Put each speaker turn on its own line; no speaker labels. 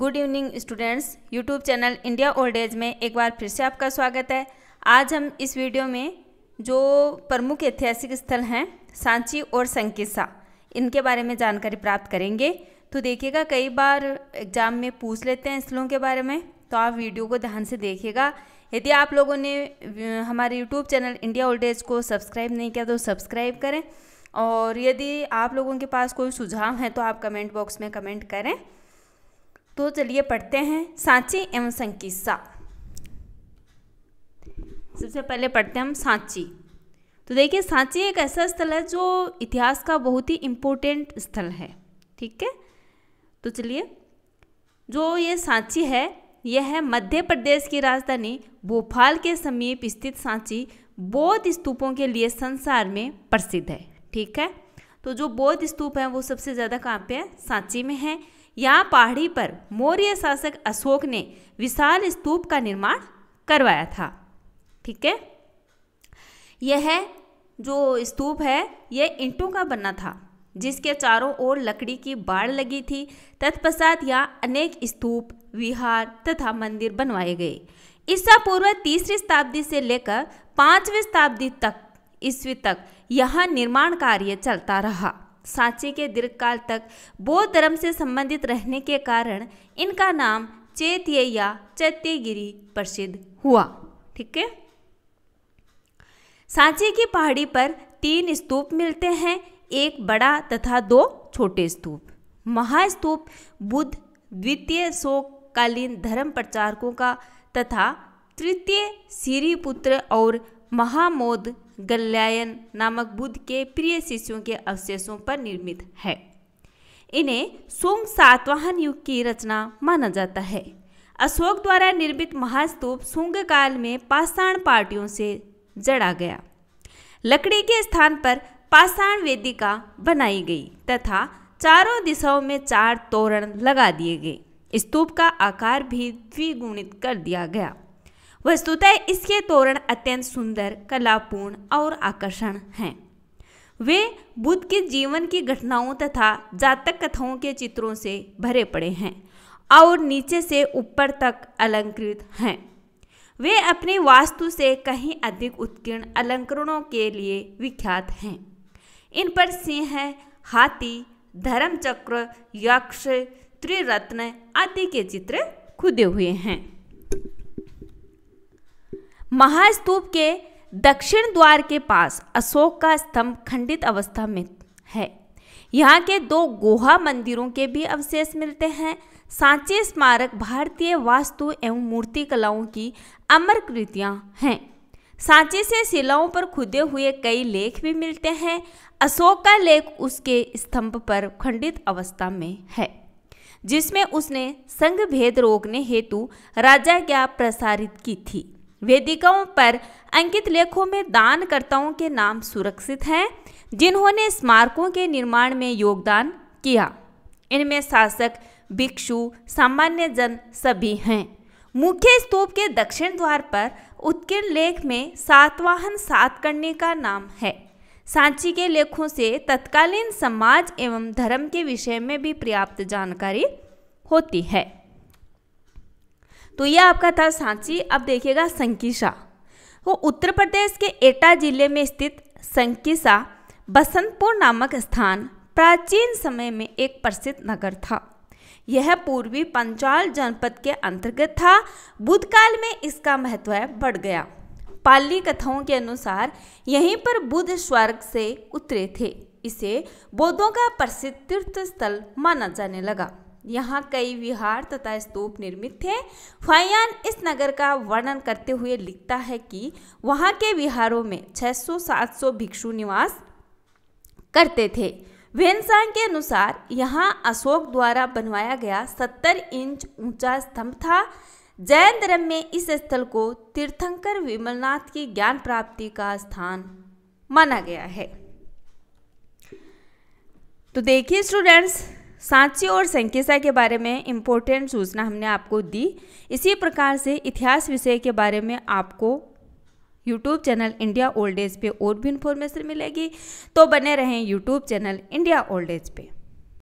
good evening students YouTube channel India old age में एक बार फिर से आपका स्वागत है आज हम इस वीडियो में जो प्रमुख ऐतिहासिक स्थल हैं सांची और संकिसा इनके बारे में जानकारी प्राप्त करेंगे तो देखिएगा कई बार एग्ज़ाम में पूछ लेते हैं स्थलों के बारे में तो आप वीडियो को ध्यान से देखिएगा यदि आप लोगों ने हमारे YouTube channel India old age को सब्सक्राइब नहीं किया तो सब्सक्राइब करें और यदि आप लोगों के पास कोई सुझाव है तो आप कमेंट बॉक्स में कमेंट करें तो चलिए पढ़ते हैं सांची एवं संकिस्सा सबसे पहले पढ़ते हैं हम सांची तो देखिए सांची एक ऐसा स्थल है जो इतिहास का बहुत ही इम्पोर्टेंट स्थल है ठीक है तो चलिए जो ये सांची है यह है मध्य प्रदेश की राजधानी भोपाल के समीप स्थित सांची बौद्ध स्तूपों के लिए संसार में प्रसिद्ध है ठीक है तो जो बौद्ध स्तूप हैं वो सबसे ज़्यादा कहाँ पे है सांची में है यहाँ पहाड़ी पर मौर्य शासक अशोक ने विशाल स्तूप का निर्माण करवाया था ठीक है यह जो स्तूप है यह ईंटों का बना था जिसके चारों ओर लकड़ी की बाड़ लगी थी तत्पश्चात यहाँ अनेक स्तूप विहार तथा मंदिर बनवाए गए ईसा पूर्व तीसरी शताब्दी से लेकर पाँचवीं शताब्दी तक ईस्वी तक यहाँ निर्माण कार्य चलता रहा सांची के दीर्घकाल तक बौद्ध धर्म से संबंधित रहने के कारण इनका नाम चैत्य या चैत्यगिरी प्रसिद्ध हुआ ठीक है सांची की पहाड़ी पर तीन स्तूप मिलते हैं एक बड़ा तथा दो छोटे स्तूप महास्तूप बुद्ध द्वितीय शोककालीन धर्म प्रचारकों का तथा तृतीय सीरी पुत्र और महामोद गल्यायन नामक बुद्ध के प्रिय शिष्यों के अवशेषों पर निर्मित है इन्हें सोंग सातवाहन युग की रचना माना जाता है अशोक द्वारा निर्मित महास्तूप सोंग काल में पाषाण पार्टियों से जड़ा गया लकड़ी के स्थान पर पाषाण वेदिका बनाई गई तथा चारों दिशाओं में चार तोरण लगा दिए गए स्तूप का आकार भी द्विगुणित कर दिया गया वस्तुतः इसके तोरण अत्यंत सुंदर कलापूर्ण और आकर्षण हैं वे बुद्ध के जीवन की घटनाओं तथा जातक कथाओं के चित्रों से भरे पड़े हैं और नीचे से ऊपर तक अलंकृत हैं वे अपनी वास्तु से कहीं अधिक उत्कीर्ण अलंकरणों के लिए विख्यात हैं इन पर सिंह हाथी धर्मचक्र यक्ष त्रिरत्न आदि के चित्र खुदे हुए हैं महास्तूप के दक्षिण द्वार के पास अशोक का स्तंभ खंडित अवस्था में है यहाँ के दो गोहा मंदिरों के भी अवशेष मिलते हैं सांची स्मारक भारतीय वास्तु एवं मूर्ति कलाओं की अमर कृतियाँ हैं सांची से शिलाओं पर खुदे हुए कई लेख भी मिलते हैं अशोक का लेख उसके स्तंभ पर खंडित अवस्था में है जिसमें उसने संघ भेद रोकने हेतु राजा ज्ञा प्रसारित की थी वेदिकाओं पर अंकित लेखों में दानकर्ताओं के नाम सुरक्षित हैं जिन्होंने स्मारकों के निर्माण में योगदान किया इनमें शासक भिक्षु सामान्य जन सभी हैं मुख्य स्तूप के दक्षिण द्वार पर उत्कीर्ण लेख में सातवाहन सात करने का नाम है सांची के लेखों से तत्कालीन समाज एवं धर्म के विषय में भी पर्याप्त जानकारी होती है तो यह आपका था सांची अब देखिएगा संकीसा वो तो उत्तर प्रदेश के एटा जिले में स्थित संकीसा बसंतपुर नामक स्थान प्राचीन समय में एक प्रसिद्ध नगर था यह पूर्वी पंचाल जनपद के अंतर्गत था बुद्ध काल में इसका महत्व बढ़ गया पाली कथाओं के अनुसार यहीं पर बुद्ध स्वर्ग से उतरे थे इसे बौद्धों का प्रसिद्ध तीर्थ स्थल माना जाने लगा यहाँ कई विहार तथा स्तूप निर्मित थे फायान इस नगर का वर्णन करते हुए लिखता है कि वहाँ के विहारों में 600-700 भिक्षु निवास करते थे वेनसांग के अनुसार यहाँ अशोक द्वारा बनवाया गया 70 इंच ऊंचा स्तंभ था जैन धर्म में इस स्थल को तीर्थंकर विमलनाथ की ज्ञान प्राप्ति का स्थान माना गया है तो देखिए स्टूडेंट्स सांची और संकेसा के बारे में इम्पोर्टेंट सूचना हमने आपको दी इसी प्रकार से इतिहास विषय के बारे में आपको YouTube channel India old age पे और भी इन्फॉर्मेशन मिलेगी तो बने रहें YouTube channel India old age पे